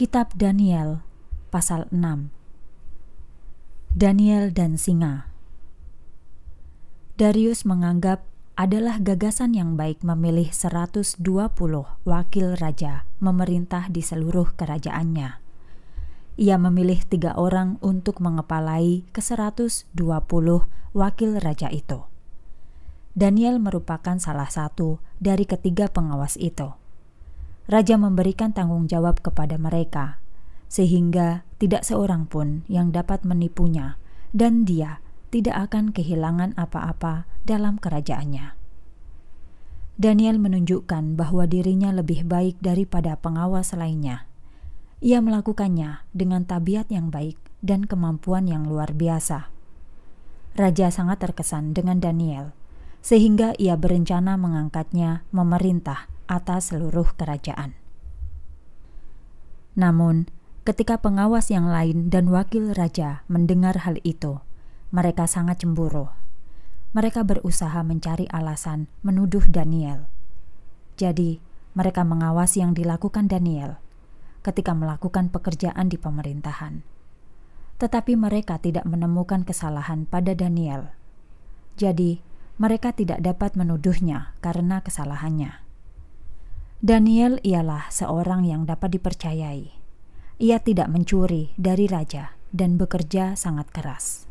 Kitab Daniel pasal 6 Daniel dan singa Darius menganggap adalah gagasan yang baik memilih 120 wakil raja memerintah di seluruh kerajaannya. Ia memilih tiga orang untuk mengepalai ke-120 wakil raja itu. Daniel merupakan salah satu dari ketiga pengawas itu raja memberikan tanggung jawab kepada mereka, sehingga tidak seorang pun yang dapat menipunya, dan dia tidak akan kehilangan apa-apa dalam kerajaannya. Daniel menunjukkan bahwa dirinya lebih baik daripada pengawas lainnya. Ia melakukannya dengan tabiat yang baik dan kemampuan yang luar biasa. Raja sangat terkesan dengan Daniel, sehingga ia berencana mengangkatnya memerintah atas seluruh kerajaan. Namun, ketika pengawas yang lain dan wakil raja mendengar hal itu, mereka sangat cemburu. Mereka berusaha mencari alasan menuduh Daniel. Jadi, mereka mengawasi yang dilakukan Daniel ketika melakukan pekerjaan di pemerintahan. Tetapi mereka tidak menemukan kesalahan pada Daniel. Jadi, mereka tidak dapat menuduhnya karena kesalahannya. Daniel ialah seorang yang dapat dipercayai. Ia tidak mencuri dari raja dan bekerja sangat keras.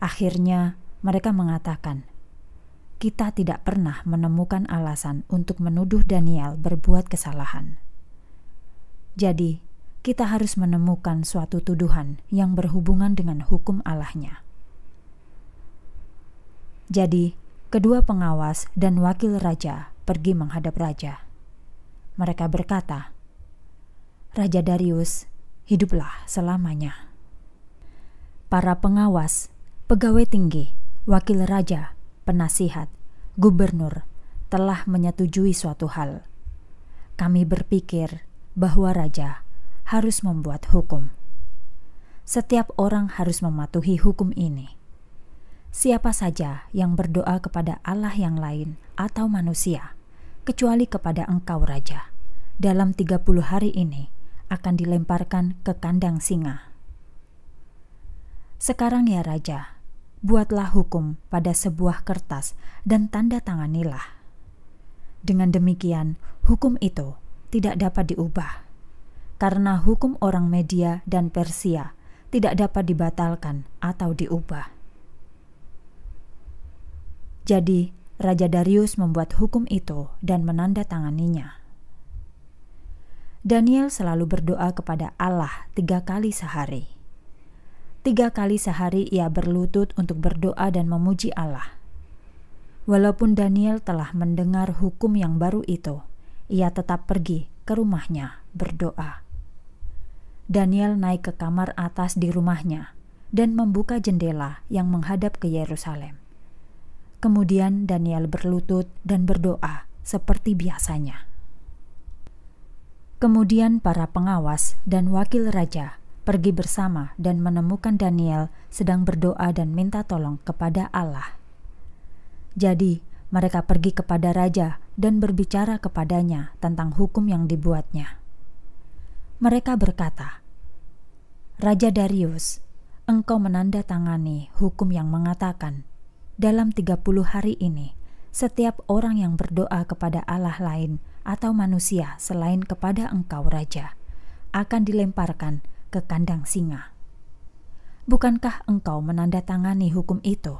Akhirnya, mereka mengatakan, "Kita tidak pernah menemukan alasan untuk menuduh Daniel berbuat kesalahan." Jadi, kita harus menemukan suatu tuduhan yang berhubungan dengan hukum Allahnya. Jadi, kedua pengawas dan wakil raja pergi menghadap raja mereka berkata, "Raja Darius, hiduplah selamanya." Para pengawas, pegawai tinggi, wakil raja, penasihat, gubernur telah menyetujui suatu hal. Kami berpikir bahwa raja harus membuat hukum. Setiap orang harus mematuhi hukum ini. Siapa saja yang berdoa kepada Allah yang lain atau manusia, kecuali kepada engkau raja. Dalam 30 hari ini akan dilemparkan ke kandang singa. Sekarang ya raja, buatlah hukum pada sebuah kertas dan tanda tanganilah. Dengan demikian, hukum itu tidak dapat diubah. Karena hukum orang Media dan Persia tidak dapat dibatalkan atau diubah. Jadi, Raja Darius membuat hukum itu dan menandatanganinya. Daniel selalu berdoa kepada Allah tiga kali sehari. Tiga kali sehari ia berlutut untuk berdoa dan memuji Allah. Walaupun Daniel telah mendengar hukum yang baru itu, ia tetap pergi ke rumahnya berdoa. Daniel naik ke kamar atas di rumahnya dan membuka jendela yang menghadap ke Yerusalem. Kemudian Daniel berlutut dan berdoa seperti biasanya. Kemudian para pengawas dan wakil raja pergi bersama dan menemukan Daniel sedang berdoa dan minta tolong kepada Allah. Jadi, mereka pergi kepada raja dan berbicara kepadanya tentang hukum yang dibuatnya. Mereka berkata, "Raja Darius, engkau menandatangani hukum yang mengatakan dalam 30 hari ini, setiap orang yang berdoa kepada Allah lain atau manusia selain kepada engkau raja akan dilemparkan ke kandang singa. Bukankah engkau menandatangani hukum itu?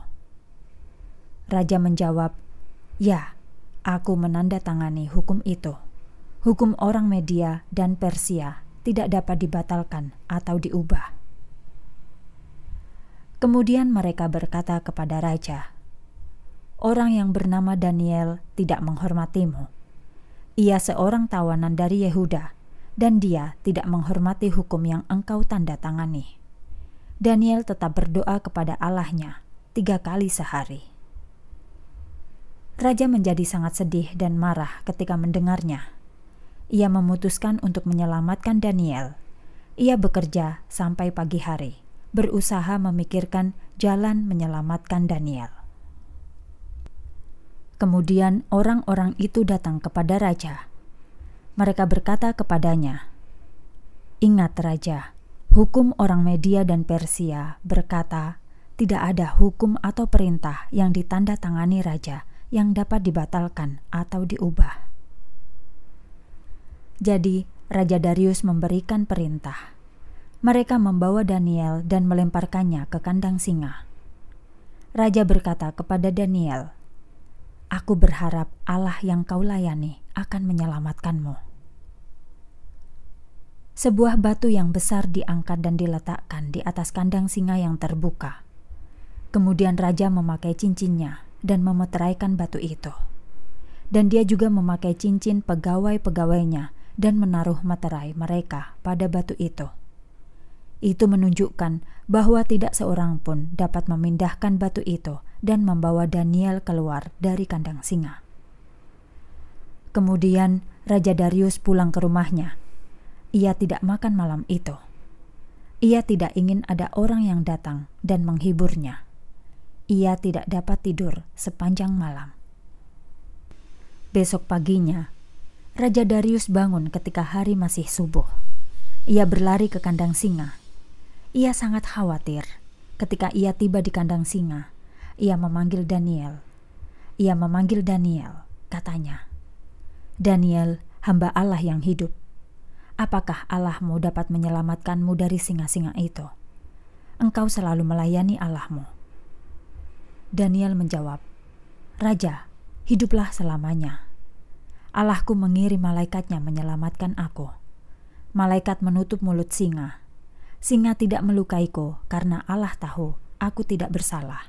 Raja menjawab, "Ya, aku menandatangani hukum itu. Hukum orang Media dan Persia tidak dapat dibatalkan atau diubah." Kemudian mereka berkata kepada raja, "Orang yang bernama Daniel tidak menghormatimu. Ia seorang tawanan dari Yehuda, dan dia tidak menghormati hukum yang engkau tanda tangani." Daniel tetap berdoa kepada Allahnya tiga kali sehari. Raja menjadi sangat sedih dan marah ketika mendengarnya. Ia memutuskan untuk menyelamatkan Daniel. Ia bekerja sampai pagi hari berusaha memikirkan jalan menyelamatkan Daniel. Kemudian orang-orang itu datang kepada raja. Mereka berkata kepadanya, "Ingat, raja, hukum orang Media dan Persia berkata tidak ada hukum atau perintah yang ditandatangani raja yang dapat dibatalkan atau diubah." Jadi, Raja Darius memberikan perintah mereka membawa Daniel dan melemparkannya ke kandang singa. Raja berkata kepada Daniel, "Aku berharap Allah yang kau layani akan menyelamatkanmu." Sebuah batu yang besar diangkat dan diletakkan di atas kandang singa yang terbuka. Kemudian raja memakai cincinnya dan memeteraikan batu itu. Dan dia juga memakai cincin pegawai-pegawainya dan menaruh materai mereka pada batu itu itu menunjukkan bahwa tidak seorang pun dapat memindahkan batu itu dan membawa Daniel keluar dari kandang singa. Kemudian Raja Darius pulang ke rumahnya. Ia tidak makan malam itu. Ia tidak ingin ada orang yang datang dan menghiburnya. Ia tidak dapat tidur sepanjang malam. Besok paginya, Raja Darius bangun ketika hari masih subuh. Ia berlari ke kandang singa ia sangat khawatir ketika ia tiba di kandang singa. Ia memanggil Daniel. Ia memanggil Daniel, katanya. Daniel, hamba Allah yang hidup. Apakah Allahmu dapat menyelamatkanmu dari singa-singa itu? Engkau selalu melayani Allahmu. Daniel menjawab, "Raja, hiduplah selamanya. Allahku mengirim malaikatnya menyelamatkan aku. Malaikat menutup mulut singa, Singa tidak melukaiku karena Allah tahu aku tidak bersalah.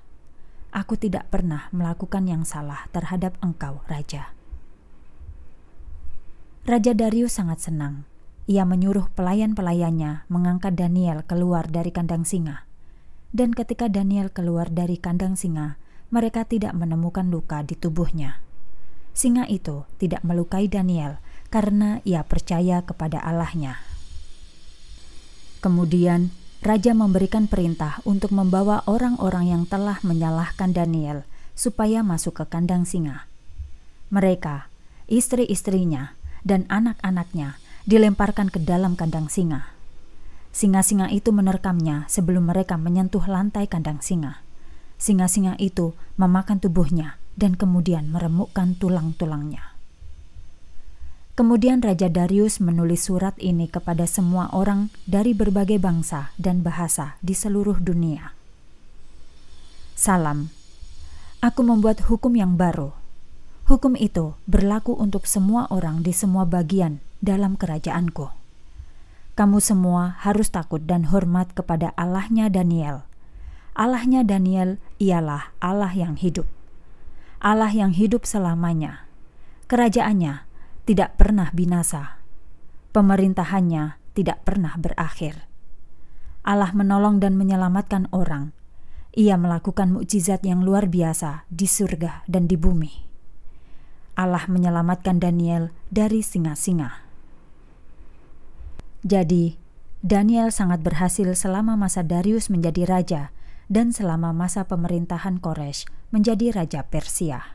Aku tidak pernah melakukan yang salah terhadap engkau, Raja. Raja Darius sangat senang. Ia menyuruh pelayan-pelayannya mengangkat Daniel keluar dari kandang singa. Dan ketika Daniel keluar dari kandang singa, mereka tidak menemukan luka di tubuhnya. Singa itu tidak melukai Daniel karena ia percaya kepada Allahnya. Kemudian raja memberikan perintah untuk membawa orang-orang yang telah menyalahkan Daniel supaya masuk ke kandang singa. Mereka, istri-istrinya, dan anak-anaknya dilemparkan ke dalam kandang singa. Singa-singa itu menerkamnya sebelum mereka menyentuh lantai kandang singa. Singa-singa itu memakan tubuhnya dan kemudian meremukkan tulang-tulangnya. Kemudian Raja Darius menulis surat ini kepada semua orang dari berbagai bangsa dan bahasa di seluruh dunia. Salam. Aku membuat hukum yang baru. Hukum itu berlaku untuk semua orang di semua bagian dalam kerajaanku. Kamu semua harus takut dan hormat kepada Allahnya Daniel. Allahnya Daniel ialah Allah yang hidup. Allah yang hidup selamanya. Kerajaannya tidak pernah binasa. Pemerintahannya tidak pernah berakhir. Allah menolong dan menyelamatkan orang. Ia melakukan mukjizat yang luar biasa di surga dan di bumi. Allah menyelamatkan Daniel dari singa-singa. Jadi, Daniel sangat berhasil selama masa Darius menjadi raja dan selama masa pemerintahan Koresh menjadi raja Persia.